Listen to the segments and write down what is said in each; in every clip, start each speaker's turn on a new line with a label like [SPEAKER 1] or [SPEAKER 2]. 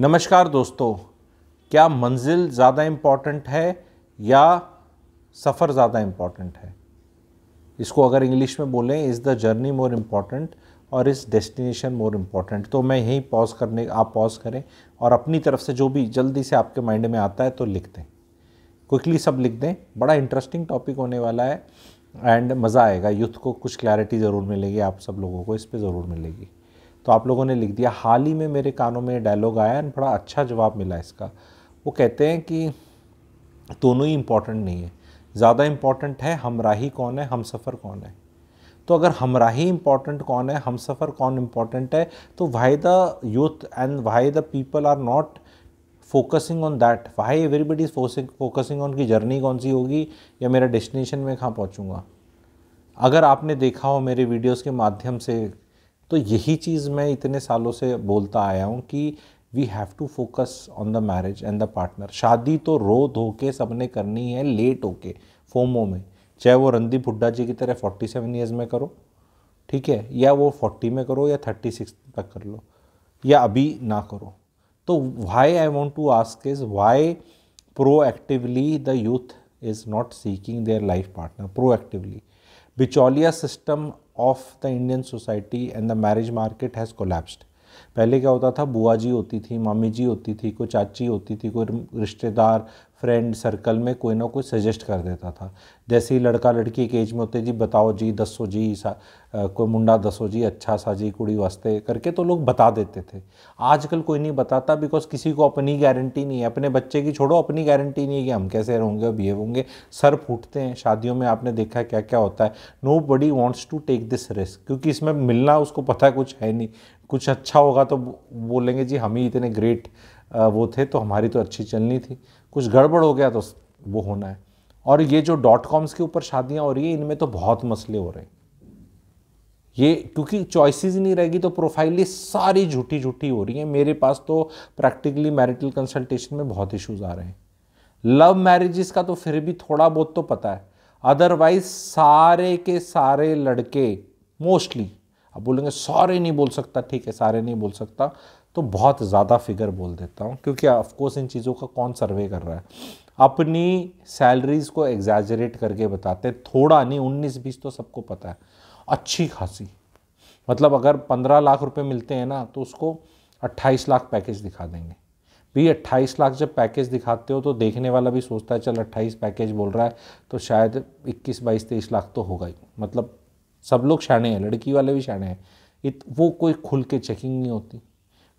[SPEAKER 1] नमस्कार दोस्तों क्या मंजिल ज़्यादा इम्पॉर्टेंट है या सफ़र ज़्यादा इम्पॉर्टेंट है इसको अगर इंग्लिश में बोलें is the journey more important or is destination more important तो मैं यहीं पॉज करने आप पॉज करें और अपनी तरफ से जो भी जल्दी से आपके माइंड में आता है तो लिख दें क्विकली सब लिख दें बड़ा इंटरेस्टिंग टॉपिक होने वाला है एंड मज़ा आएगा यूथ को कुछ क्लैरिटी ज़रूर मिलेगी आप सब लोगों को इस पर ज़रूर मिलेगी तो आप लोगों ने लिख दिया हाल ही में मेरे कानों में डायलॉग आया एंड बड़ा अच्छा जवाब मिला इसका वो कहते हैं कि दोनों ही इम्पॉर्टेंट नहीं है ज़्यादा इम्पॉर्टेंट है हमराही कौन है हम सफ़र कौन है तो अगर हमराही इम्पॉर्टेंट कौन है हम सफ़र कौन इम्पॉर्टेंट है तो why the youth and why the people are not focusing on that why everybody is focusing on की जर्नी कौन सी होगी या मेरा डेस्टिनेशन में कहाँ पहुँचूँगा अगर आपने देखा हो मेरे वीडियोस के माध्यम से तो यही चीज़ मैं इतने सालों से बोलता आया हूँ कि we have to focus on the marriage and the partner शादी तो रो धो के सब ने करनी है लेट होके फोमो में चाहे वो रणदीप हुड्डा जी की तरह फोर्टी सेवन ईयर्स में करो ठीक है या वो फोर्टी में करो या थर्टी सिक्स तक कर लो या अभी ना करो तो why I want to ask is why proactively the youth is not seeking their life partner proactively बिचौलिया system of the Indian society and the marriage market has collapsed. पहले क्या होता था बुआ जी होती थी मामी जी होती थी कोई चाची होती थी कोई रिश्तेदार फ्रेंड सर्कल में कोई ना कोई सजेस्ट कर देता था जैसे ही लड़का लड़की एक एज में होते जी बताओ जी दसो जी सा आ, कोई मुंडा दसो जी अच्छा सा जी कुड़ी वास्ते करके तो लोग बता देते थे आजकल कोई नहीं बताता बिकॉज किसी को अपनी गारंटी नहीं है अपने बच्चे की छोड़ो अपनी गारंटी नहीं है कि हम कैसे होंगे बिहेव होंगे सर फूटते हैं शादियों में आपने देखा क्या क्या होता है nobody wants to take this risk क्योंकि इसमें मिलना उसको पता कुछ है नहीं कुछ अच्छा होगा तो बोलेंगे जी हम ही इतने ग्रेट वो थे तो हमारी तो अच्छी चलनी थी कुछ गड़बड़ हो गया तो वो होना है और ये जो डॉट कॉम्स के ऊपर शादियाँ हो रही है इनमें तो बहुत मसले हो रहे हैं ये क्योंकि चॉइसेस नहीं रहेगी तो प्रोफाइल सारी झूठी झूठी हो रही है मेरे पास तो प्रैक्टिकली मैरिटल कंसल्टेशन में बहुत इश्यूज आ रहे हैं लव मैरिजेस का तो फिर भी थोड़ा बहुत तो पता है अदरवाइज सारे के सारे लड़के मोस्टली अब बोलेंगे सारे नहीं बोल सकता ठीक है सारे नहीं बोल सकता तो बहुत ज़्यादा फिगर बोल देता हूँ क्योंकि ऑफकोर्स इन चीज़ों का कौन सर्वे कर रहा है अपनी सैलरीज़ को एग्जैजरेट करके बताते हैं थोड़ा नहीं उन्नीस बीस तो सबको पता है अच्छी खासी मतलब अगर पंद्रह लाख रुपए मिलते हैं ना तो उसको अट्ठाईस लाख पैकेज दिखा देंगे भी अट्ठाईस लाख जब पैकेज दिखाते हो तो देखने वाला भी सोचता है चल अट्ठाईस पैकेज बोल रहा है तो शायद इक्कीस बाईस तेईस लाख तो होगा ही मतलब सब लोग शाणे हैं लड़की वाले भी शाणे हैं इत वो कोई खुल के चेकिंग नहीं होती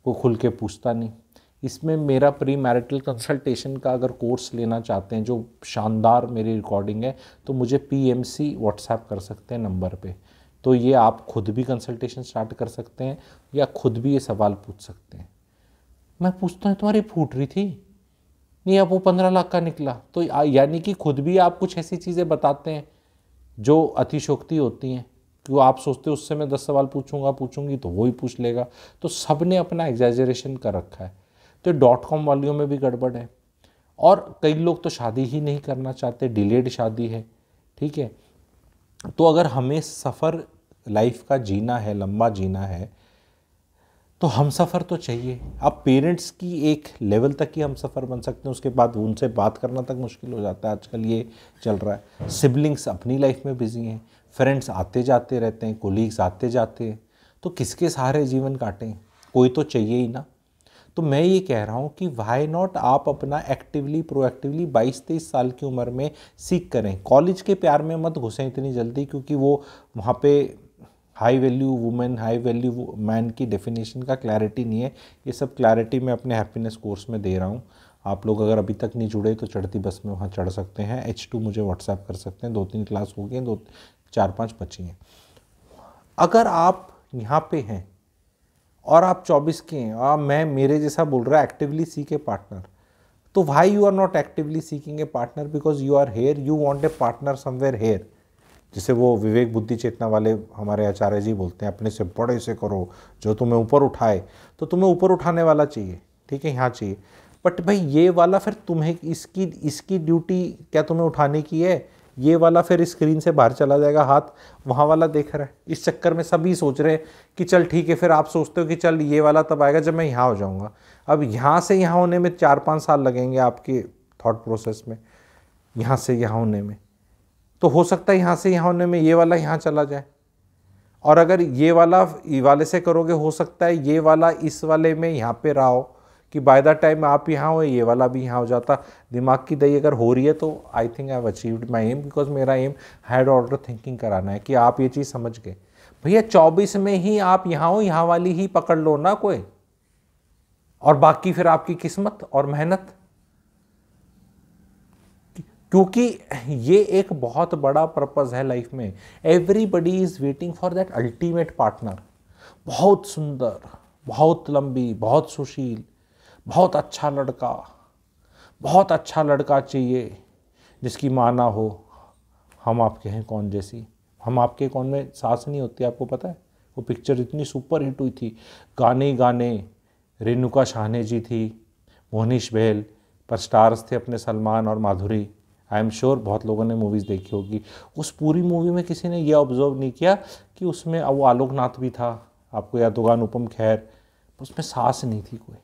[SPEAKER 1] वो खुल के पूछता नहीं इसमें मेरा प्री मैरिटल कंसल्टेशन का अगर कोर्स लेना चाहते हैं जो शानदार मेरी रिकॉर्डिंग है तो मुझे पी एम सी व्हाट्सएप कर सकते हैं नंबर पे तो ये आप खुद भी कंसल्टेशन स्टार्ट कर सकते हैं या खुद भी ये सवाल पूछ सकते हैं मैं पूछता हूँ तुम्हारी फूट रही थी नहीं अब वो पंद्रह लाख का निकला तो यानी कि खुद भी आप कुछ ऐसी चीज़ें बताते हैं जो अतिशोक्ति होती हैं कि आप सोचते हो उससे मैं दस सवाल पूछूंगा पूछूंगी तो वो ही पूछ लेगा तो सब ने अपना एग्जेजरेशन कर रखा है तो डॉट कॉम वालियों में भी गड़बड़ है और कई लोग तो शादी ही नहीं करना चाहते डिलेड शादी है ठीक है तो अगर हमें सफ़र लाइफ का जीना है लंबा जीना है तो हम सफ़र तो चाहिए अब पेरेंट्स की एक लेवल तक ही हम सफ़र बन सकते हैं उसके बाद उनसे बात करना तक मुश्किल हो जाता है आजकल ये चल रहा है सिबलिंग्स अपनी लाइफ में बिजी हैं फ्रेंड्स आते जाते रहते हैं कोलीग्स आते जाते हैं तो किसके सहारे जीवन काटें कोई तो चाहिए ही ना तो मैं ये कह रहा हूँ कि वाई नॉट आप अपना एक्टिवली प्रोएक्टिवली 22 तेईस साल की उम्र में सीख करें कॉलेज के प्यार में मत घुसें इतनी जल्दी क्योंकि वो वहाँ पे high value women high value man की डेफिनेशन का क्लैरिटी नहीं है ये सब क्लैरिटी मैं अपने हैप्पीनेस कोर्स में दे रहा हूँ आप लोग अगर अभी तक नहीं जुड़े तो चढ़ती बस में वहाँ चढ़ सकते हैं एच टू मुझे व्हाट्सएप कर सकते हैं दो तीन क्लास हो गए दो चार पाँच बची हैं अगर आप यहाँ पे हैं और आप 24 के हैं और मैं मेरे जैसा बोल रहा है एक्टिवली सीख ए पार्टनर तो why you are not actively seeking a partner because you are here you want a partner somewhere here जिसे वो विवेक बुद्धि चेतना वाले हमारे आचार्य जी बोलते हैं अपने से बड़े से करो जो तुम्हें ऊपर उठाए तो तुम्हें ऊपर उठाने वाला चाहिए ठीक है यहाँ चाहिए बट भाई ये वाला फिर तुम्हें इसकी इसकी ड्यूटी क्या तुम्हें उठाने की है ये वाला फिर स्क्रीन से बाहर चला जाएगा हाथ वहाँ वाला देख रहा है इस चक्कर में सभी सोच रहे हैं कि चल ठीक है फिर आप सोचते हो कि चल ये वाला तब आएगा जब मैं यहाँ हो जाऊँगा अब यहाँ से यहाँ होने में चार पाँच साल लगेंगे आपके थाट प्रोसेस में यहाँ से यहाँ होने में तो हो सकता है यहाँ से यहाँ होने में ये वाला यहाँ चला जाए और अगर ये वाला वाले से करोगे हो सकता है ये वाला इस वाले में यहाँ पे रहा हो कि बाय द टाइम आप यहाँ हो ये वाला भी यहाँ हो जाता दिमाग की दही अगर हो रही है तो I think I have achieved my aim because मेरा एम हायर ऑर्डर थिंकिंग कराना है कि आप ये चीज़ समझ गए भैया चौबीस में ही आप यहाँ हो यहाँ वाली ही पकड़ लो ना कोई और बाकी फिर आपकी किस्मत और मेहनत क्योंकि ये एक बहुत बड़ा पर्पज़ है लाइफ में everybody is waiting for that ultimate partner बहुत सुंदर बहुत लंबी बहुत सुशील बहुत अच्छा लड़का बहुत अच्छा लड़का चाहिए जिसकी माँ ना हो हम आपके हैं कौन जैसी हम आपके कौन में सास नहीं होती आपको पता है वो पिक्चर इतनी सुपर हिट हुई थी गाने गाने रेणुका शाहने जी थी मोहनिश बहल पर स्टार्स थे अपने सलमान और माधुरी आई एम श्योर बहुत लोगों ने मूवीज़ देखी होगी उस पूरी मूवी में किसी ने यह ऑब्जर्व नहीं किया कि उसमें वो आलोकनाथ भी था आपको याद होगा अनुपम खैर उसमें सास नहीं थी कोई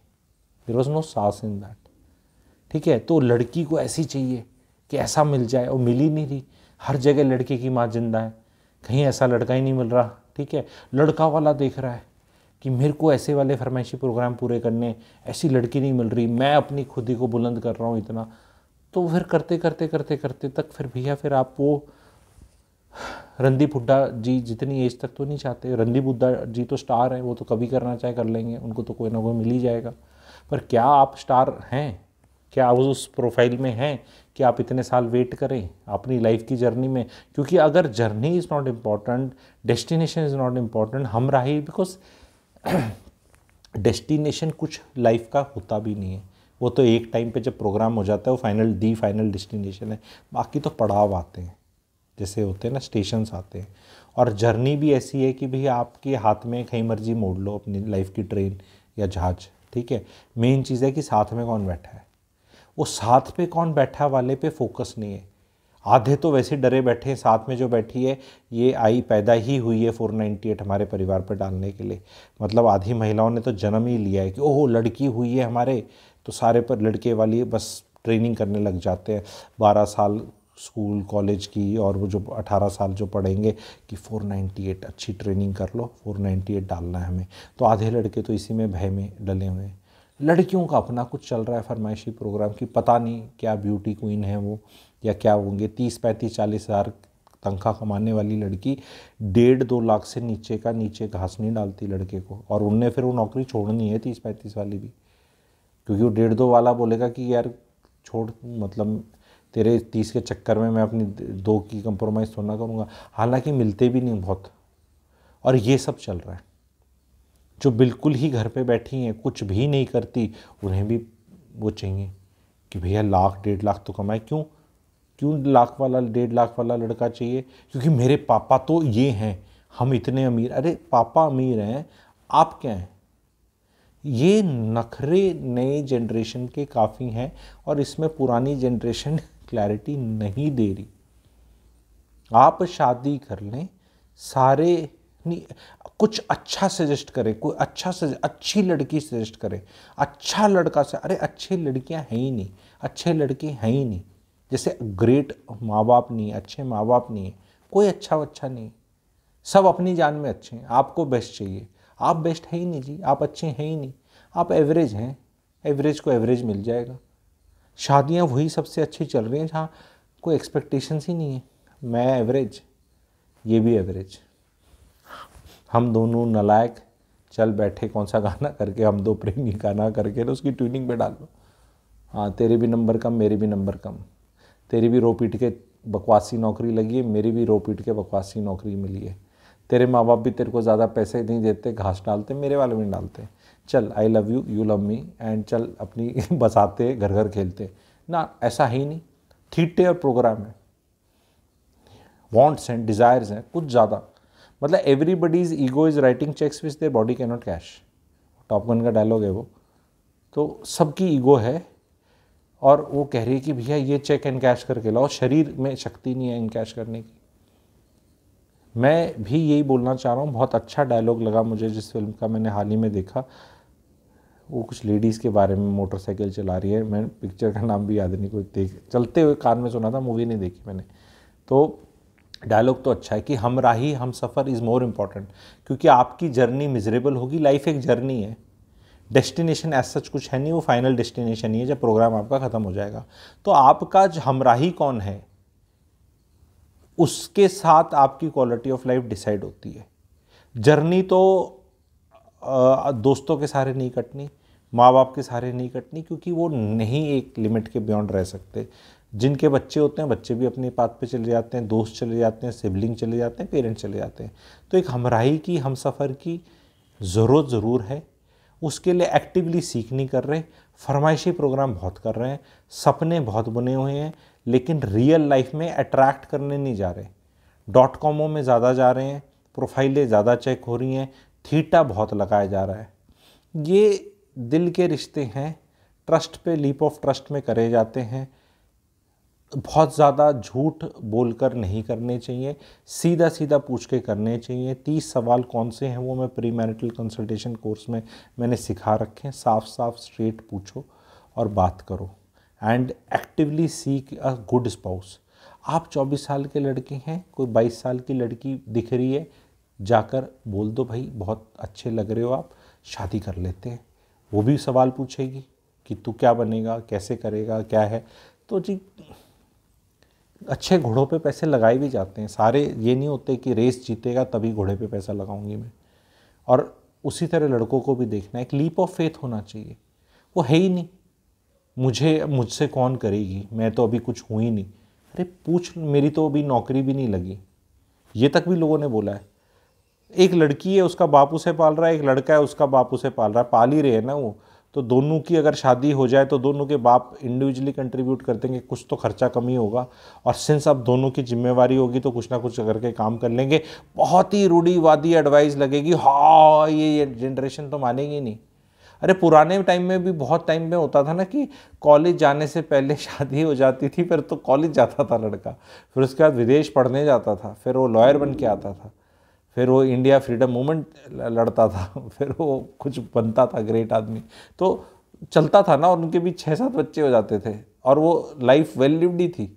[SPEAKER 1] देर वॉज नो सास इन दैट ठीक है तो लड़की को ऐसी चाहिए कि ऐसा मिल जाए और मिल ही नहीं रही हर जगह लड़के की माँ जिंदा है कहीं ऐसा लड़का ही नहीं मिल रहा ठीक है लड़का वाला देख रहा है कि मेरे को ऐसे वाले फरमाइशी प्रोग्राम पूरे करने ऐसी लड़की नहीं मिल रही मैं अपनी खुदी को बुलंद कर रहा हूँ इतना तो फिर करते करते करते करते तक फिर भैया फिर आप वो रणदीप हुड्डा जी जितनी एज तक तो नहीं चाहते रणदीप हुड्डा जी तो स्टार हैं वो तो कभी करना चाहे कर लेंगे उनको तो कोई ना कोई मिल ही जाएगा पर क्या आप स्टार हैं क्या आप उस प्रोफाइल में हैं कि आप इतने साल वेट करें अपनी लाइफ की जर्नी में क्योंकि अगर journey is not important destination is not important हम राही बिकॉज डेस्टिनेशन कुछ लाइफ का होता भी नहीं है वो तो एक टाइम पे जब प्रोग्राम हो जाता है वो फाइनल दी फाइनल डिस्टिनेशन है बाकी तो पड़ाव आते हैं जैसे होते हैं ना स्टेशंस आते हैं और जर्नी भी ऐसी है कि भाई आपके हाथ में कहीं मर्जी मोड़ लो अपनी लाइफ की ट्रेन या जहाज ठीक है मेन चीज़ है कि साथ में कौन बैठा है वो साथ पे कौन बैठा वाले पे फोकस नहीं है आधे तो वैसे डरे बैठे हैं साथ में जो बैठी है ये आई पैदा ही हुई है फोर नाइन्टी एट हमारे परिवार पर डालने के लिए मतलब आधी महिलाओं ने तो जन्म ही लिया है कि ओह लड़की हुई है हमारे तो सारे पर लड़के वाली बस ट्रेनिंग करने लग जाते हैं बारह साल स्कूल कॉलेज की और वो जो अठारह साल जो पढ़ेंगे कि फ़ोर नाइन्टी एट अच्छी ट्रेनिंग कर लो फोर नाइन्टी एट डालना है हमें तो आधे लड़के तो इसी में भय में डले हुए हैं लड़कियों का अपना कुछ चल रहा है फरमाइशी प्रोग्राम की पता नहीं क्या ब्यूटी क्वीन है वो या क्या होंगे तीस पैंतीस चालीस हज़ार तनख्वाह कमाने वाली लड़की डेढ़ दो लाख से नीचे का नीचे घास नहीं डालती लड़के को और उनने फिर वो नौकरी छोड़नी है तीस पैंतीस वाली भी क्योंकि वो डेढ़ दो वाला बोलेगा कि यार छोड़ मतलब तेरे तीस के चक्कर में मैं अपनी दो की कंप्रोमाइज़ तो ना करूँगा हालांकि मिलते भी नहीं बहुत और ये सब चल रहा है जो बिल्कुल ही घर पे बैठी हैं कुछ भी नहीं करती उन्हें भी वो चाहिए कि भैया लाख डेढ़ लाख तो कमाए क्यों क्यों लाख वाला डेढ़ लाख वाला लड़का चाहिए क्योंकि मेरे पापा तो ये हैं हम इतने अमीर अरे पापा अमीर हैं आप क्या हैं ये नखरे नए जनरेशन के काफ़ी हैं और इसमें पुरानी जनरेशन क्लैरिटी नहीं दे रही आप शादी कर लें सारे नहीं कुछ अच्छा सजेस्ट करें कोई अच्छा अच्छी लड़की सजेस्ट करें अच्छा लड़का से अरे अच्छी लड़कियाँ हैं ही नहीं अच्छे लड़के हैं ही नहीं जैसे ग्रेट माँ बाप नहीं अच्छे माँ बाप नहीं है कोई अच्छा अच्छा नहीं सब अपनी जान में अच्छे हैं आपको बेस्ट चाहिए आप बेस्ट है ही नहीं जी आप अच्छे हैं ही नहीं आप एवरेज हैं एवरेज को एवरेज मिल जाएगा शादियाँ वही सबसे अच्छी चल रही हैं जहाँ कोई एक्सपेक्टेशंस ही नहीं है मैं एवरेज ये भी एवरेज हम दोनों नलायक चल बैठे कौन सा गाना करके हम दो प्रेमी गाना करके तो उसकी ट्यूनिंग पे लो हाँ तेरे भी नंबर कम मेरे भी नंबर कम तेरी भी रो पीट के बकवासी नौकरी लगी है मेरी भी रो पीट के बकवासी नौकरी मिली है तेरे माँ बाप भी तेरे को ज़्यादा पैसे नहीं देते घास डालते मेरे वाले भी डालते चल I love you you love me and चल अपनी बसाते घर घर खेलते ना ऐसा ही नहीं थीटे और प्रोग्राम है वॉन्ट्स हैं डिज़ायर्स हैं कुछ ज़्यादा मतलब everybody is ego is writing cheques which their body can not cash Top Gun का डायलॉग है वो तो सबकी ईगो है और वो कह रही है कि भैया ये चेक एंड कैश करके लाओ शरीर में शक्ति नहीं है इन कैश करने की मैं भी यही बोलना चाह रहा हूँ बहुत अच्छा डायलॉग लगा मुझे जिस फिल्म का मैंने हाल ही में देखा वो कुछ लेडीज़ के बारे में मोटरसाइकिल चला रही है मैं पिक्चर का नाम भी याद नहीं कोई देख चलते हुए कान में सुना था मूवी नहीं देखी मैंने तो डायलॉग तो अच्छा है कि हम राही हम सफ़र इज़ मोर इम्पॉर्टेंट क्योंकि आपकी जर्नी मिजरेबल होगी लाइफ एक जर्नी है डेस्टिनेशन एज सच कुछ है नहीं वो फाइनल डेस्टिनेशन ही है जब प्रोग्राम आपका ख़त्म हो जाएगा तो आपका हमराही कौन है उसके साथ आपकी क्वालिटी ऑफ लाइफ डिसाइड होती है जर्नी तो दोस्तों के सहारे नहीं कटनी माँ बाप के सहारे नहीं कटनी क्योंकि वो नहीं एक लिमिट के बियॉन्ड रह सकते जिनके बच्चे होते हैं बच्चे भी अपने पाथ पे चले जाते हैं दोस्त चले जाते हैं सिबलिंग चले जाते हैं पेरेंट्स चले जाते हैं तो एक हमराही की हम सफ़र की ज़रूरत ज़रूर है उसके लिए एक्टिवली सीख नहीं कर रहे फरमाइशी प्रोग्राम बहुत कर रहे हैं सपने बहुत बुने हुए हैं लेकिन रियल लाइफ में अट्रैक्ट करने नहीं जा रहे डॉट कॉमों में ज़्यादा जा रहे हैं प्रोफाइलें ज़्यादा चेक हो रही हैं थीटा बहुत लगाया जा रहा है ये दिल के रिश्ते हैं ट्रस्ट पे लीप ऑफ ट्रस्ट में करे जाते हैं बहुत ज़्यादा झूठ बोलकर नहीं करने चाहिए सीधा सीधा पूछ के करने चाहिए तीस सवाल कौन से हैं वो मैं प्री मैरिटल कंसल्टेशन कोर्स में मैंने सिखा रखे हैं साफ साफ स्ट्रेट पूछो और बात करो and actively seek a good spouse आप 24 साल के लड़के हैं कोई 22 साल की लड़की दिख रही है जाकर बोल दो भाई बहुत अच्छे लग रहे हो आप शादी कर लेते हैं वो भी सवाल पूछेगी कि तू क्या बनेगा कैसे करेगा क्या है तो जी अच्छे घोड़ों पे पैसे लगाए भी जाते हैं सारे ये नहीं होते कि रेस जीतेगा तभी घोड़े पे पैसा लगाऊंगी मैं और उसी तरह लड़कों को भी देखना है एक लीप ऑफ फेथ होना चाहिए वो है ही नहीं मुझे मुझसे कौन करेगी मैं तो अभी कुछ हुई नहीं अरे पूछ मेरी तो अभी नौकरी भी नहीं लगी ये तक भी लोगों ने बोला है एक लड़की है उसका बाप उसे पाल रहा है एक लड़का है उसका बाप उसे पाल रहा है पाल ही रहे हैं ना वो तो दोनों की अगर शादी हो जाए तो दोनों के बाप इंडिविजुअली कंट्रीब्यूट कर देंगे कुछ तो खर्चा कम ही होगा और सिंस अब दोनों की जिम्मेवारी होगी तो कुछ ना कुछ करके काम कर लेंगे बहुत ही रूढ़ीवादी एडवाइस लगेगी हाँ ये जनरेशन तो मानेगी नहीं अरे पुराने टाइम में भी बहुत टाइम में होता था ना कि कॉलेज जाने से पहले शादी हो जाती थी फिर तो कॉलेज जाता था लड़का फिर उसके बाद विदेश पढ़ने जाता था फिर वो लॉयर बन के आता था फिर वो इंडिया फ्रीडम मूवमेंट लड़ता था फिर वो कुछ बनता था ग्रेट आदमी तो चलता था ना और उनके भी छः सात बच्चे हो जाते थे और वो लाइफ वेल लिव्ड ही थी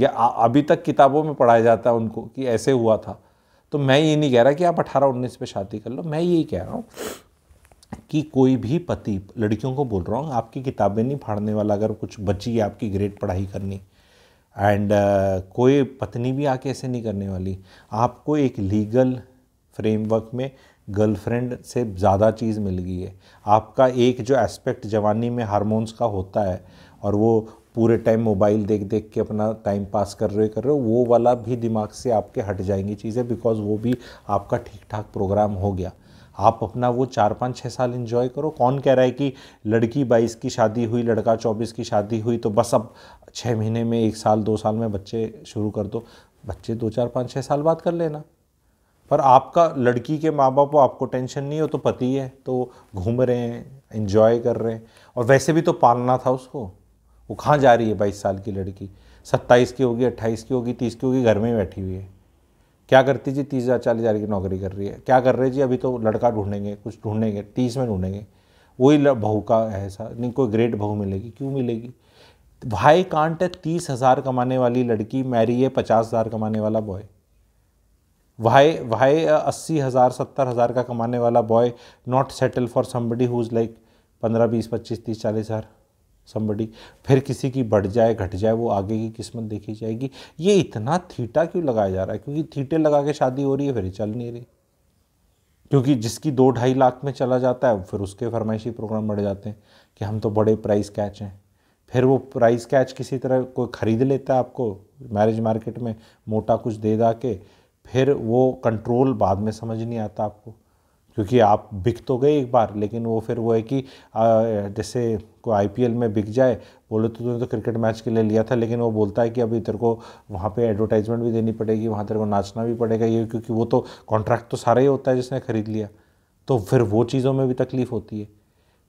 [SPEAKER 1] या अभी तक किताबों में पढ़ाया जाता है उनको कि ऐसे हुआ था तो मैं ये नहीं कह रहा कि आप अठारह उन्नीस पे शादी कर लो मैं यही कह रहा हूँ कि कोई भी पति लड़कियों को बोल रहा हूँ आपकी किताबें नहीं फाड़ने वाला अगर कुछ बची है आपकी ग्रेट पढ़ाई करनी एंड uh, कोई पत्नी भी आके ऐसे नहीं करने वाली आपको एक लीगल फ्रेमवर्क में गर्लफ्रेंड से ज़्यादा चीज़ मिल गई है आपका एक जो एस्पेक्ट जवानी में हारमोन्स का होता है और वो पूरे टाइम मोबाइल देख देख के अपना टाइम पास कर रहे कर रहे हो वो वाला भी दिमाग से आपके हट जाएंगी चीज़ें बिकॉज वो भी आपका ठीक ठाक प्रोग्राम हो गया आप अपना वो चार पाँच छः साल इन्जॉय करो कौन कह रहा है कि लड़की बाईस की शादी हुई लड़का चौबीस की शादी हुई तो बस अब छः महीने में एक साल दो साल में बच्चे शुरू कर दो बच्चे दो चार पाँच छः साल बाद कर लेना पर आपका लड़की के माँ बाप आपको टेंशन नहीं हो तो पति है तो घूम रहे हैं इन्जॉय कर रहे हैं और वैसे भी तो पालना था उसको वो कहाँ जा रही है बाईस साल की लड़की सत्ताईस की होगी अट्ठाईस की होगी तीस की होगी घर में बैठी हुई है क्या करती जी तीस हज़ार चालीस हज़ार की नौकरी कर रही है क्या कर रहे जी अभी तो लड़का ढूंढेंगे कुछ ढूंढेंगे तीस में ढूंढेंगे वही बहू का ऐसा नहीं कोई ग्रेट बहू मिलेगी क्यों मिलेगी भाई कांट है तीस हज़ार कमाने वाली लड़की मैरी है पचास हज़ार कमाने वाला बॉय भाई भाई अस्सी हज़ार सत्तर हज़ार का कमाने वाला boy not settle for somebody who is like पंद्रह बीस पच्चीस तीस चालीस हज़ार समबडी फिर किसी की बढ़ जाए घट जाए वो आगे की किस्मत देखी जाएगी ये इतना थीटा क्यों लगाया जा रहा है क्योंकि थीटे लगा के शादी हो रही है फिर चल नहीं रही क्योंकि जिसकी दो ढाई लाख में चला जाता है फिर उसके फरमाइशी प्रोग्राम बढ़ जाते हैं कि हम तो बड़े प्राइस कैच हैं फिर वो प्राइस कैच किसी तरह कोई ख़रीद लेता है आपको मैरिज मार्केट में मोटा कुछ दे दा के फिर वो कंट्रोल बाद में समझ नहीं आता आपको क्योंकि आप बिक तो गए एक बार लेकिन वो फिर वो है कि जैसे कोई आईपीएल में बिक जाए बोले तो तुमने तो क्रिकेट मैच के लिए लिया था लेकिन वो बोलता है कि अभी तेरे को वहाँ पे एडवर्टाइजमेंट भी देनी पड़ेगी वहाँ तेरे को नाचना भी पड़ेगा ये क्योंकि वो तो कॉन्ट्रैक्ट तो सारा ही होता है जिसने ख़रीद लिया तो फिर वो चीज़ों में भी तकलीफ़ होती है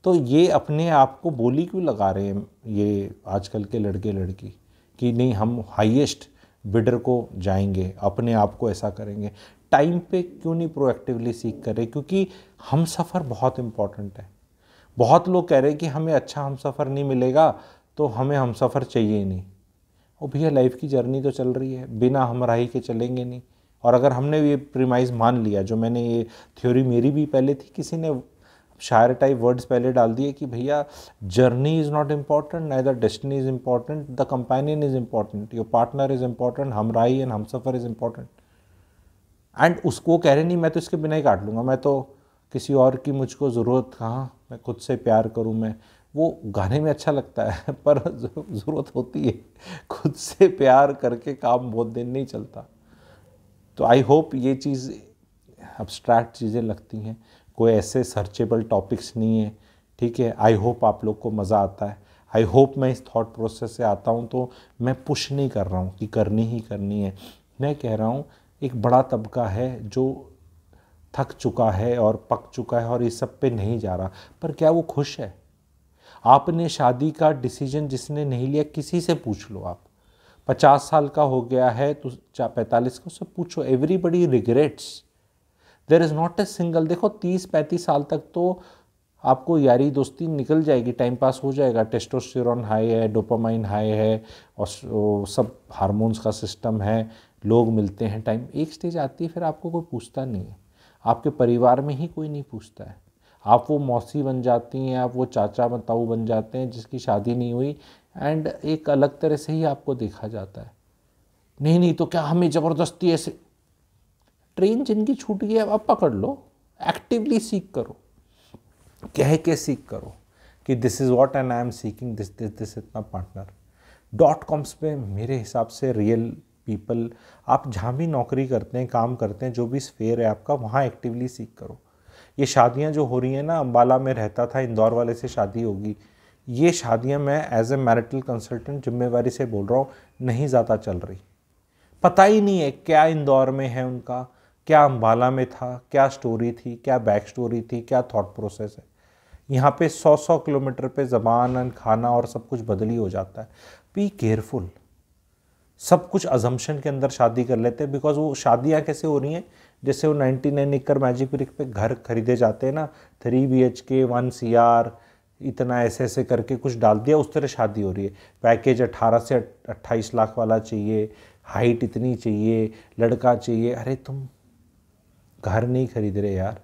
[SPEAKER 1] तो ये अपने आप को बोली क्यों लगा रहे हैं ये आजकल के लड़के लड़की कि नहीं हम हाईएस्ट बिडर को जाएंगे अपने आप को ऐसा करेंगे टाइम पे क्यों नहीं प्रोएक्टिवली सीख कर रहे क्योंकि हम सफ़र बहुत इम्पॉर्टेंट है बहुत लोग कह रहे हैं कि हमें अच्छा हम सफ़र नहीं मिलेगा तो हमें हम सफ़र चाहिए ही नहीं और भैया लाइफ की जर्नी तो चल रही है बिना हमराही के चलेंगे नहीं और अगर हमने ये प्रीमाइज मान लिया जो मैंने ये थ्योरी मेरी भी पहले थी किसी ने शायर टाइप वर्ड्स पहले डाल दिए कि भैया जर्नी इज़ नॉट इम्पॉर्टेंट ना इधर destiny is important the companion is important your partner is important हमराही एंड हम सफ़र इज़ इम्पॉर्टेंट एंड उसको कह रहे नहीं मैं तो इसके बिना ही काट लूँगा मैं तो किसी और की मुझको ज़रूरत कहाँ मैं खुद से प्यार करूँ मैं वो गाने में अच्छा लगता है पर ज़रूरत होती है खुद से प्यार करके काम बहुत दिन नहीं चलता तो आई होप ये चीज़ अब्स्ट्रैक्ट चीज़ें लगती हैं कोई ऐसे सर्चेबल टॉपिक्स नहीं है ठीक है आई होप आप लोग को मज़ा आता है आई होप मैं इस थॉट प्रोसेस से आता हूँ तो मैं पुश नहीं कर रहा हूँ कि करनी ही करनी है मैं कह रहा हूँ एक बड़ा तबका है जो थक चुका है और पक चुका है और इस सब पे नहीं जा रहा पर क्या वो खुश है आपने शादी का डिसीजन जिसने नहीं लिया किसी से पूछ लो आप पचास साल का हो गया है तो पैंतालीस का उससे पूछो everybody regrets there is not a single देखो तीस पैंतीस साल तक तो आपको यारी दोस्ती निकल जाएगी टाइम पास हो जाएगा टेस्टोस्टेरॉन हाई है डोपामाइन हाई है और सब हार्मोन्स का सिस्टम है लोग मिलते हैं टाइम एक स्टेज आती है फिर आपको कोई पूछता नहीं है आपके परिवार में ही कोई नहीं पूछता है आप वो मौसी बन जाती हैं आप वो चाचा बताऊ बन जाते हैं जिसकी शादी नहीं हुई एंड एक अलग तरह से ही आपको देखा जाता है नहीं नहीं तो क्या हमें ज़बरदस्ती ऐसे ट्रेन जिनकी छूट गई है आप पकड़ लो एक्टिवली सीख करो कह के सीख करो कि this is what and I am seeking this this this इतना पार्टनर डॉट कॉम्स पे मेरे हिसाब से रियल पीपल आप जहाँ भी नौकरी करते हैं काम करते हैं जो भी स्फेयर है आपका वहाँ एक्टिवली सीख करो ये शादियाँ जो हो रही हैं ना अम्बाला में रहता था इंदौर वाले से शादी होगी ये शादियाँ मैं एज ए मैरिटल कंसल्टेंट जिम्मेवारी से बोल रहा हूँ नहीं ज़्यादा चल रही पता ही नहीं है क्या इंदौर में है उनका क्या अम्बाला में था क्या स्टोरी थी क्या बैक स्टोरी थी क्या थाट प्रोसेस है यहाँ पे सौ सौ किलोमीटर पे जबान खाना और सब कुछ बदली हो जाता है बी केयरफुल सब कुछ अजम्पन के अंदर शादी कर लेते हैं बिकॉज वो शादियाँ कैसे हो रही हैं जैसे वो ninety nine acre magic brick पे घर खरीदे जाते हैं ना three B H K one C R इतना ऐसे ऐसे करके कुछ डाल दिया उस तरह शादी हो रही है पैकेज अट्ठारह से अट्ठाईस लाख वाला चाहिए हाइट इतनी चाहिए लड़का चाहिए अरे तुम घर नहीं खरीद रहे यार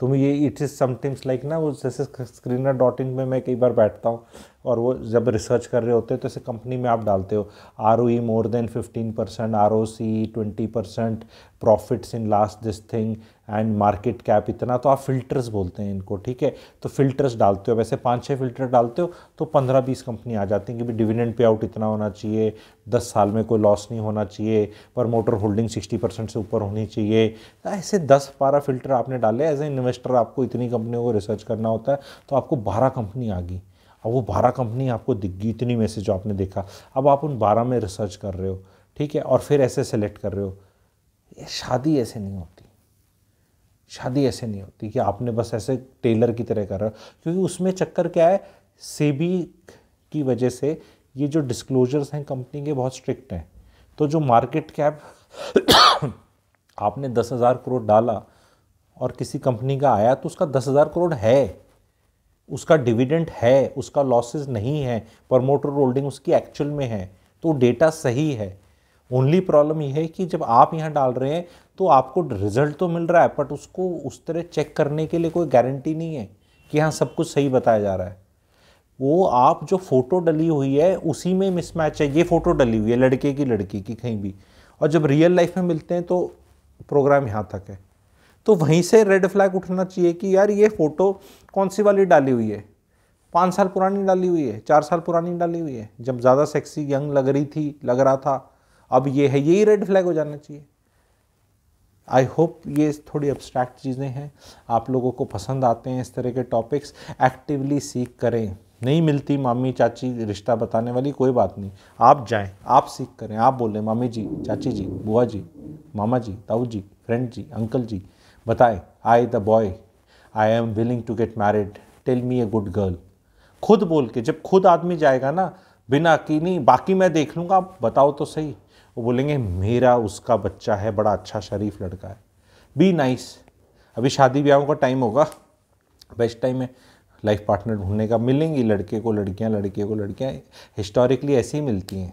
[SPEAKER 1] तुम ये इट इज़ समथिंग्स लाइक ना वो जैसे स्क्रीनर डॉट इन में मैं कई बार बैठता हूँ और वो जब रिसर्च कर रहे होते हैं तो इसे कंपनी में आप डालते हो R O E more than fifteen percent R O C twenty percent profits in last this thing and market cap इतना तो आप फिल्टर्स बोलते हैं इनको ठीक है तो फिल्टर्स डालते हो वैसे पाँच छः फिल्टर डालते हो तो पंद्रह बीस कंपनी आ जाती हैं कि भाई डिविडेंड पे आउट इतना होना चाहिए दस साल में कोई लॉस नहीं होना चाहिए पर मोटर होल्डिंग सिक्सटी परसेंट से ऊपर होनी चाहिए ऐसे दस बारह फिल्टर आपने डाले एज ए इन्वेस्टर आपको इतनी कंपनियों को रिसर्च करना होता है तो आपको बारह कंपनी आ गई अब वो बारह कंपनी आपको दिख गई इतनी में से जो आपने देखा अब आप उन बारह में रिसर्च कर रहे हो ठीक है और फिर ऐसे सेलेक्ट कर रहे हो ये शादी ऐसे नहीं होती शादी ऐसे नहीं होती कि आपने बस ऐसे टेलर की तरह कर रहे हो क्योंकि उसमें चक्कर क्या है सेबी की वजह से ये जो डिस्क्लोजर्स हैं कंपनी के बहुत स्ट्रिक्ट हैं तो जो मार्केट कैप आपने दस हज़ार करोड़ डाला और किसी कंपनी का आया तो उसका दस हज़ार करोड़ है उसका डिविडेंड है उसका लॉसेस नहीं है प्रमोटर होल्डिंग उसकी एक्चुअल में है तो डेटा सही है ओनली प्रॉब्लम यह है कि जब आप यहाँ डाल रहे हैं तो आपको रिजल्ट तो मिल रहा है बट उसको उस तरह चेक करने के लिए कोई गारंटी नहीं है कि हाँ सब कुछ सही बताया जा रहा है वो आप जो फ़ोटो डली हुई है उसी में मिसमैच है ये फ़ोटो डली हुई है लड़के की लड़की की कहीं भी और जब रियल लाइफ में मिलते हैं तो प्रोग्राम यहाँ तक है तो वहीं से रेड फ्लैग उठना चाहिए कि यार ये फ़ोटो कौन सी वाली डाली हुई है पाँच साल पुरानी डाली हुई है चार साल पुरानी डाली हुई है जब ज़्यादा सेक्सी यंग लग रही थी लग रहा था अब ये है यही रेड फ्लैग हो जाना चाहिए आई होप ये थोड़ी अब्स्ट्रैक्ट चीज़ें हैं आप लोगों को पसंद आते हैं इस तरह के टॉपिक्स एक्टिवली सीख करें नहीं मिलती मामी चाची रिश्ता बताने वाली कोई बात नहीं आप जाएं आप सीख करें आप बोलें मामी जी चाची जी बुआ जी मामा जी ताऊ जी फ्रेंड जी अंकल जी बताए I the boy I am willing to get married tell me a good girl खुद बोल के जब खुद आदमी जाएगा ना बिना की नहीं बाकी मैं देख लूँगा बताओ तो सही वो बोलेंगे मेरा उसका बच्चा है बड़ा अच्छा शरीफ लड़का है बी नाइस अभी शादी ब्याहों का टाइम होगा बेस्ट टाइम है लाइफ पार्टनर ढूंढने का मिलेंगी लड़के को लड़कियाँ लड़के को लड़कियाँ हिस्टोरिकली ऐसी ही मिलती हैं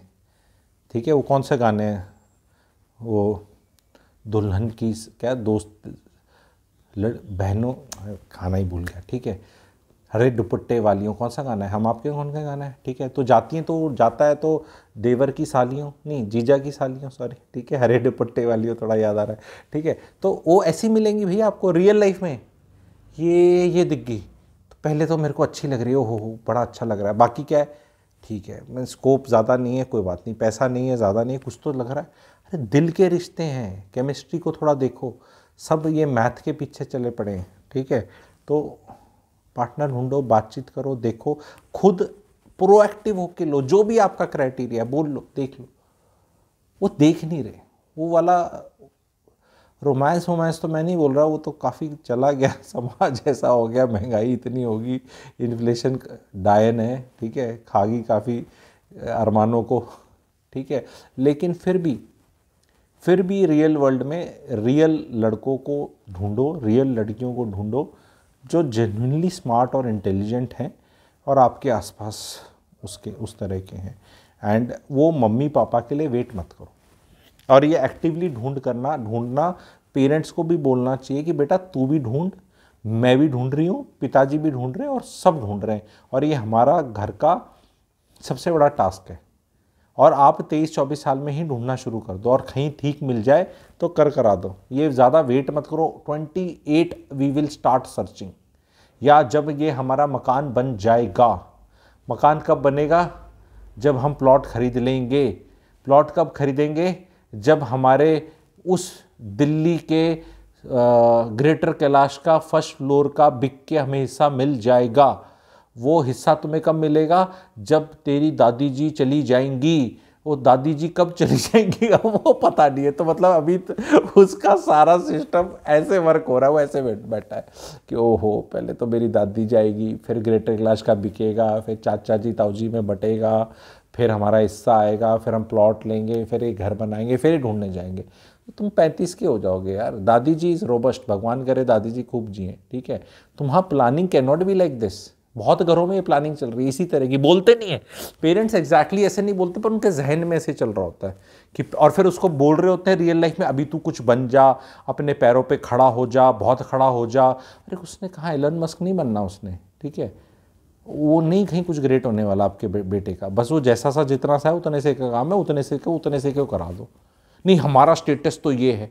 [SPEAKER 1] ठीक है वो कौन से गाने हैं वो दुल्हन की क्या दोस्त बहनों खाना ही भूल गया ठीक है हरे दुपट्टे वालियों कौन सा गाना है हम आपके कौन का गाना है ठीक है तो जाती हैं तो जाता है तो देवर की सालियों नहीं जीजा की सालियों सॉरी ठीक है हरे दुपट्टे वालियों थोड़ा याद आ रहा है ठीक है तो वो ऐसी मिलेंगी भैया आपको रियल लाइफ में ये ये गई तो पहले तो मेरे को अच्छी लग रही है हो, हो बड़ा अच्छा लग रहा है बाकी क्या है ठीक है मैं स्कोप ज़्यादा नहीं है कोई बात नहीं पैसा नहीं है ज़्यादा नहीं है कुछ तो लग रहा है अरे दिल के रिश्ते हैं केमिस्ट्री को थोड़ा देखो सब ये मैथ के पीछे चले पड़े हैं ठीक है तो पार्टनर ढूंढो बातचीत करो देखो खुद प्रोएक्टिव होके लो जो भी आपका क्राइटेरिया बोल लो देख लो वो देख नहीं रहे वो वाला रोमांस वोमांस तो मैं नहीं बोल रहा वो तो काफ़ी चला गया समाज ऐसा हो गया महंगाई इतनी होगी इन्फ्लेशन डायन है ठीक है खागी काफ़ी अरमानों को ठीक है लेकिन फिर भी फिर भी रियल वर्ल्ड में रियल लड़कों को ढूंढो रियल लड़कियों को ढूंढो जो जेनुनली स्मार्ट और इंटेलिजेंट हैं और आपके आसपास उसके उस तरह के हैं एंड वो मम्मी पापा के लिए वेट मत करो और ये एक्टिवली ढूंढ करना ढूंढना पेरेंट्स को भी बोलना चाहिए कि बेटा तू भी ढूंढ मैं भी ढूंढ रही हूँ पिताजी भी ढूंढ रहे हैं और सब ढूंढ रहे हैं और ये हमारा घर का सबसे बड़ा टास्क है और आप तेईस चौबीस साल में ही ढूंढना शुरू कर दो और कहीं ठीक मिल जाए तो कर करा दो ये ज़्यादा वेट मत करो twenty eight we will start searching या जब ये हमारा मकान बन जाएगा मकान कब बनेगा जब हम प्लॉट खरीद लेंगे प्लॉट कब खरीदेंगे जब हमारे उस दिल्ली के ग्रेटर कैलाश का फर्स्ट फ्लोर का बिक के हमें हिस्सा मिल जाएगा वो हिस्सा तुम्हें कब मिलेगा जब तेरी दादी जी चली जाएंगी वो दादी जी कब चली जाएंगी अब वो पता नहीं है तो मतलब अभी तो उसका सारा सिस्टम ऐसे वर्क हो रहा है वो ऐसे बैठ बैठा है कि ओहो पहले तो मेरी दादी जाएगी फिर ग्रेटर क्लास का बिकेगा फिर चाचा जी ताऊजी में बटेगा फिर हमारा हिस्सा आएगा फिर हम प्लॉट लेंगे फिर एक घर बनाएंगे फिर ढूंढने जाएंगे तो तुम पैंतीस के हो जाओगे यार दादी जी इज़ रोबस्ट भगवान करे दादी जी खूब जिए ठीक है तुम्हारा planning can not be like this बहुत घरों में ये प्लानिंग चल रही है इसी तरह की बोलते नहीं है पेरेंट्स एग्जैक्टली ऐसे नहीं बोलते पर उनके जहन में ऐसे चल रहा होता है कि और फिर उसको बोल रहे होते हैं रियल लाइफ में अभी तू कुछ बन जा अपने पैरों पे खड़ा हो जा बहुत खड़ा हो जा अरे उसने कहा एलन मस्क नहीं बनना उसने ठीक है वो नहीं कहीं कुछ ग्रेट होने वाला आपके बे, बेटे का बस वो जैसा सा जितना सा है उतने से का काम है उतने से क्यों उतने से क्यों करा दो नहीं हमारा स्टेटस तो ये है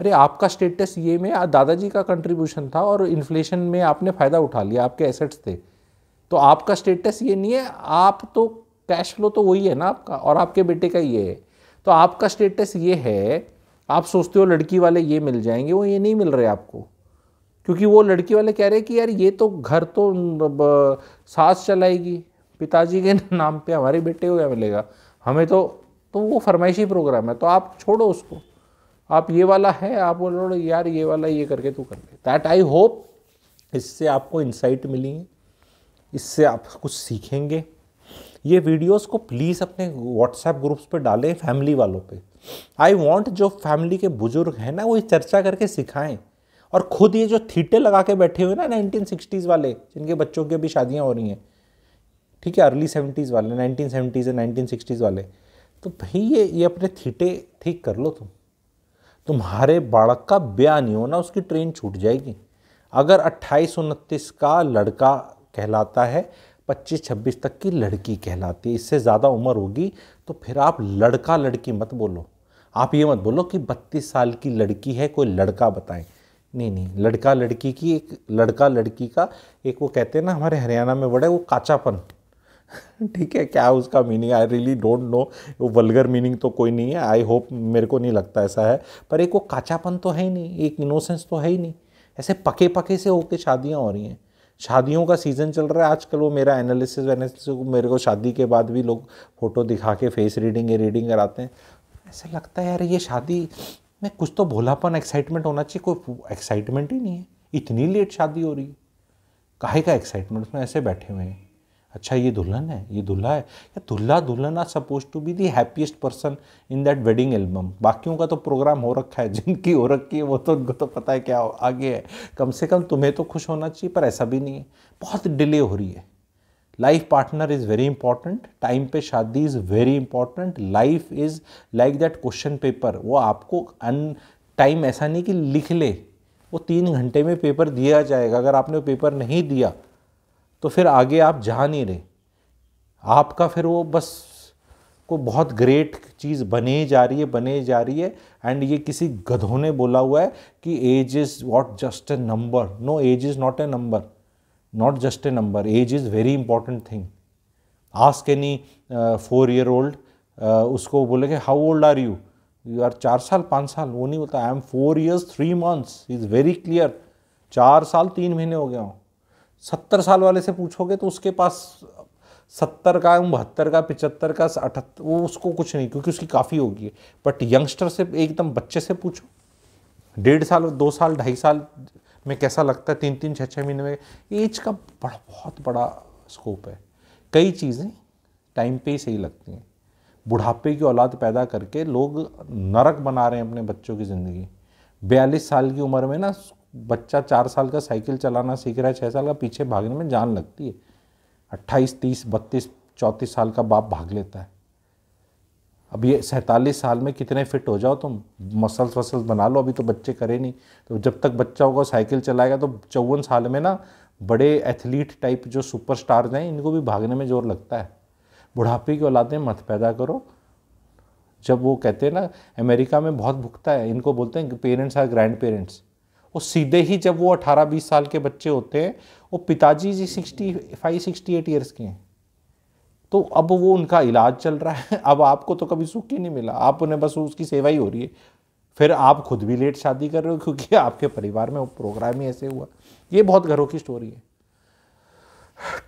[SPEAKER 1] अरे आपका स्टेटस ये में दादाजी का कंट्रीब्यूशन था और इन्फ्लेशन में आपने फ़ायदा उठा लिया आपके एसेट्स थे तो आपका स्टेटस ये नहीं है आप तो कैश फ्लो तो वही है ना आपका और आपके बेटे का ये है तो आपका स्टेटस ये है आप सोचते हो लड़की वाले ये मिल जाएंगे वो ये नहीं मिल रहे आपको क्योंकि वो लड़की वाले कह रहे हैं कि यार ये तो घर तो सास चलाएगी पिताजी के नाम पे हमारे बेटे को क्या मिलेगा हमें तो तो वो फरमाइशी प्रोग्राम है तो आप छोड़ो उसको आप ये वाला है आप बोलो यार ये वाला ये करके तू कर ले दैट आई होप इससे आपको इंसाइट मिली है इससे आप कुछ सीखेंगे ये वीडियोस को प्लीज़ अपने व्हाट्सएप ग्रुप्स पे डालें फैमिली वालों पे आई वांट जो फैमिली के बुजुर्ग हैं ना वो चर्चा करके सिखाएं और खुद ये जो थीटे लगा के बैठे हुए ना नाइनटीन सिक्सटीज़ वाले जिनके बच्चों की अभी शादियाँ हो रही हैं ठीक है अर्ली सेवेंटीज़ वाले नाइनटीन सेवेंटीज़ नाइनटीन सिक्सटीज़ वाले तो भाई ये ये अपने थीटे ठीक कर लो तुम तुम्हारे बाड़क का ब्याह नहीं होना उसकी ट्रेन छूट जाएगी अगर अट्ठाईस उनतीस का लड़का कहलाता है पच्चीस छब्बीस तक की लड़की कहलाती है इससे ज़्यादा उम्र होगी तो फिर आप लड़का लड़की मत बोलो आप ये मत बोलो कि बत्तीस साल की लड़की है कोई लड़का बताएं नहीं नहीं लड़का लड़की की एक लड़का लड़की का एक वो कहते हैं ना हमारे हरियाणा में बड़े वो काचापन ठीक है क्या उसका meaning I really don't know वो वल्गर मीनिंग तो कोई नहीं है आई होप मेरे को नहीं लगता ऐसा है पर एक वो काचापन तो है ही नहीं एक इनोसेंस तो है ही नहीं ऐसे पके पके से होके शादियाँ हो रही हैं शादियों का सीज़न चल रहा है आजकल वो मेरा एनालिसिस वैनालिसिस मेरे को शादी के बाद भी लोग फ़ोटो दिखा के फेस रीडिंग ये रीडिंग कराते हैं ऐसा लगता है यार ये शादी में कुछ तो भोलापन एक्साइटमेंट होना चाहिए कोई एक्साइटमेंट ही नहीं है इतनी लेट शादी हो रही है काहे का एक्साइटमेंट उसमें ऐसे बैठे हुए हैं अच्छा ये दुल्हन है ये दुल्हा है या दुल्हा दुल्हन are suppose to be the happiest person in that wedding album बाकियों का तो प्रोग्राम हो रखा है जिनकी हो रखी है वो तो उनको तो पता है क्या हो आगे है कम से कम तुम्हें तो खुश होना चाहिए पर ऐसा भी नहीं है बहुत डिले हो रही है life partner is very important time पे शादी is very important life is like that question paper वो आपको अन टाइम ऐसा नहीं कि लिख ले वो तीन घंटे में पेपर दिया जाएगा अगर आपने पेपर नहीं दिया तो फिर आगे आप जा नहीं रहे आपका फिर वो बस को बहुत ग्रेट चीज़ बने जा रही है बने जा रही है एंड ये किसी गधों ने बोला हुआ है कि age is what just a number no age is not a number not just a number age is very important thing ask any four year old उसको बोले कि how old are you you are चार साल पाँच साल वो नहीं होता I am four years three months is very clear चार साल तीन महीने हो गया हूँ सत्तर साल वाले से पूछोगे तो उसके पास सत्तर का बहत्तर का पिचहत्तर का अठहत्तर वो उसको कुछ नहीं क्योंकि उसकी काफ़ी होगी बट यंगस्टर से एकदम बच्चे से पूछो डेढ़ साल दो साल ढाई साल में कैसा लगता है तीन तीन छः छः महीने में एज का बड़ा बहुत बड़ा स्कोप है कई चीज़ें टाइम पे ही सही लगती हैं बुढ़ापे की औलाद पैदा करके लोग नरक बना रहे हैं अपने बच्चों की ज़िंदगी बयालीस साल की उम्र में ना बच्चा चार साल का साइकिल चलाना सीख रहा है छः साल का पीछे भागने में जान लगती है अट्ठाईस तीस बत्तीस चौंतीस साल का बाप भाग लेता है अब ये सैंतालीस साल में कितने फिट हो जाओ तुम मसल्स वसल्स बना लो अभी तो बच्चे करे नहीं तो जब तक बच्चा होगा साइकिल चलाएगा तो चौवन साल में ना बड़े एथलीट टाइप जो सुपर स्टार्स हैं इनको भी भागने में जोर लगता है बुढ़ापे की औलादें मत पैदा करो जब वो कहते हैं ना अमेरिका में बहुत भुगता है इनको बोलते हैं पेरेंट्स आर ग्रैंड पेरेंट्स वो सीधे ही जब वो 18-20 साल के बच्चे होते हैं वो पिताजी जी 65 68 ईयर्स के हैं तो अब वो उनका इलाज चल रहा है अब आपको तो कभी सुख ही नहीं मिला आप उन्हें बस उसकी सेवा ही हो रही है फिर आप खुद भी लेट शादी कर रहे हो क्योंकि आपके परिवार में प्रोग्राम ही ऐसे हुआ ये बहुत घरों की स्टोरी है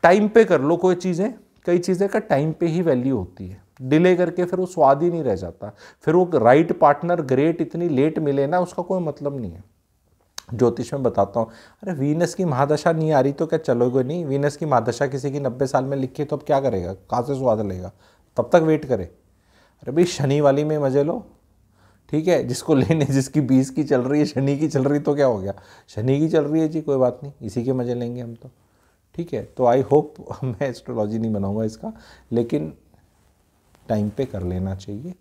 [SPEAKER 1] टाइम पे कर लो कोई चीज़ें कई चीज़ें का टाइम पे ही वैल्यू होती है डिले करके फिर वो स्वाद ही नहीं रह जाता फिर वो राइट पार्टनर ग्रेट इतनी लेट मिले ना उसका कोई मतलब नहीं है ज्योतिष में बताता हूँ अरे वीनस की महादशा नहीं आ रही तो क्या चलोगे नहीं वीनस की महादशा किसी की नब्बे साल में लिखी तो अब क्या करेगा कहाँ से स्वाद लेगा तब तक वेट करे अरे भाई शनि वाली में मजे लो ठीक है जिसको लेने जिसकी बीस की चल रही है शनि की चल रही तो क्या हो गया शनि की चल रही है जी कोई बात नहीं इसी के मज़े लेंगे हम तो ठीक है तो आई होप मैं एस्ट्रोलॉजी नहीं बनाऊंगा इसका लेकिन टाइम पे कर लेना चाहिए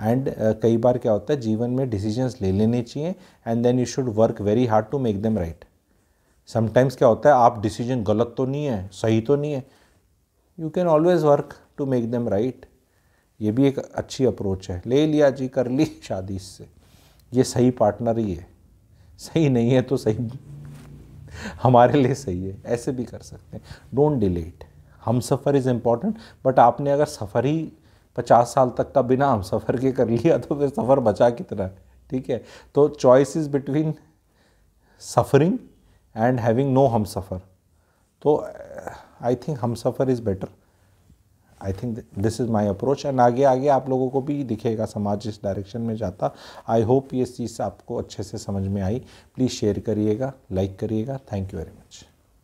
[SPEAKER 1] एंड uh, कई बार क्या होता है जीवन में डिसीजंस ले लेने चाहिए and then you should work very hard to make them right sometimes क्या होता है आप डिसीजन गलत तो नहीं है सही तो नहीं है you can always work to make them right ये भी एक अच्छी अप्रोच है ले लिया जी कर ली शादी इससे ये सही पार्टनर ही है सही नहीं है तो सही हमारे लिए सही है ऐसे भी कर सकते हैं डोंट डिलेट हम सफ़र इज़ इम्पॉर्टेंट बट आपने अगर सफ़र ही पचास साल तक का बिना हम सफ़र के कर लिया तो फिर सफ़र बचा कितना है ठीक है तो choice is between suffering and having no हम सफ़र तो आई थिंक हम सफ़र is better I think this is my approach and आगे आगे आप लोगों को भी दिखेगा समाज इस डायरेक्शन में जाता आई होप ये चीज़ आपको अच्छे से समझ में आई प्लीज़ शेयर करिएगा लाइक करिएगा थैंक यू वेरी मच